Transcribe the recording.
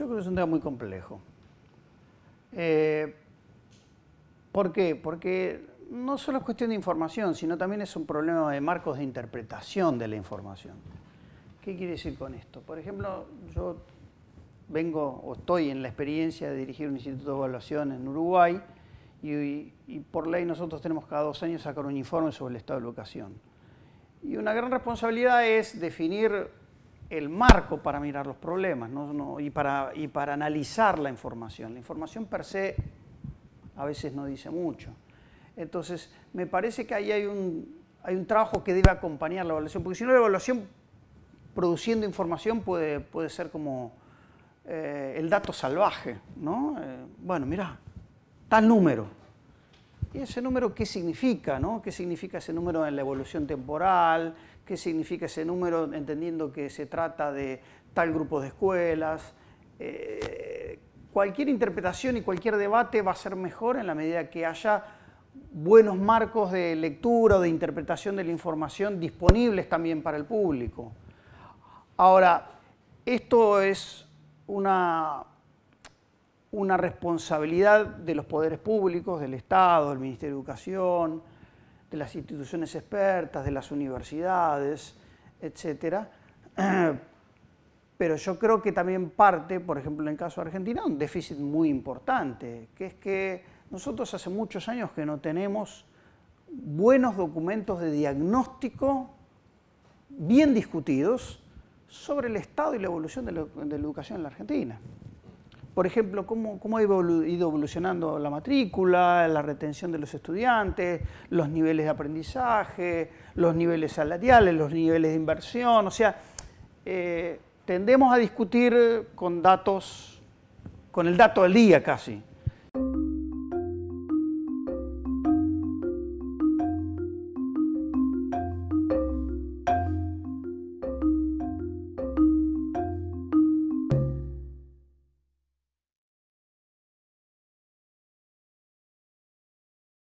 Yo creo que es un tema muy complejo. Eh, ¿Por qué? Porque no solo es cuestión de información, sino también es un problema de marcos de interpretación de la información. ¿Qué quiere decir con esto? Por ejemplo, yo vengo o estoy en la experiencia de dirigir un instituto de evaluación en Uruguay y, por ley nosotros tenemos cada dos años sacar un informe sobre el estado de educación. Y una gran responsabilidad es definir el marco para mirar los problemas y, para, analizar la información. La información per se a veces no dice mucho. Entonces, me parece que ahí hay un, hay un trabajo que debe acompañar la evaluación, porque si no la evaluación produciendo información puede, ser como eh, el dato salvaje, ¿no? Eh, bueno, mira, tal número, ¿Y ese número qué significa? ¿no? ¿Qué significa ese número en la evolución temporal? ¿Qué significa ese número entendiendo que se trata de tal grupo de escuelas? Eh, cualquier interpretación y cualquier debate va a ser mejor en la medida que haya buenos marcos de lectura o de interpretación de la información disponibles también para el público. Ahora, esto es una una responsabilidad de los poderes públicos, del Estado, del Ministerio de Educación, de las instituciones expertas, de las universidades, etc. Pero yo creo que también parte, por ejemplo, en el caso de Argentina, un déficit muy importante, que es que nosotros hace muchos años que no tenemos buenos documentos de diagnóstico bien discutidos sobre el estado y la evolución de la educación en la Argentina por ejemplo, cómo, cómo, ha ido evolucionando la matrícula, la retención de los estudiantes, los niveles de aprendizaje, los niveles salariales, los niveles de inversión. O sea, eh, tendemos a discutir con datos, con el dato del día casi.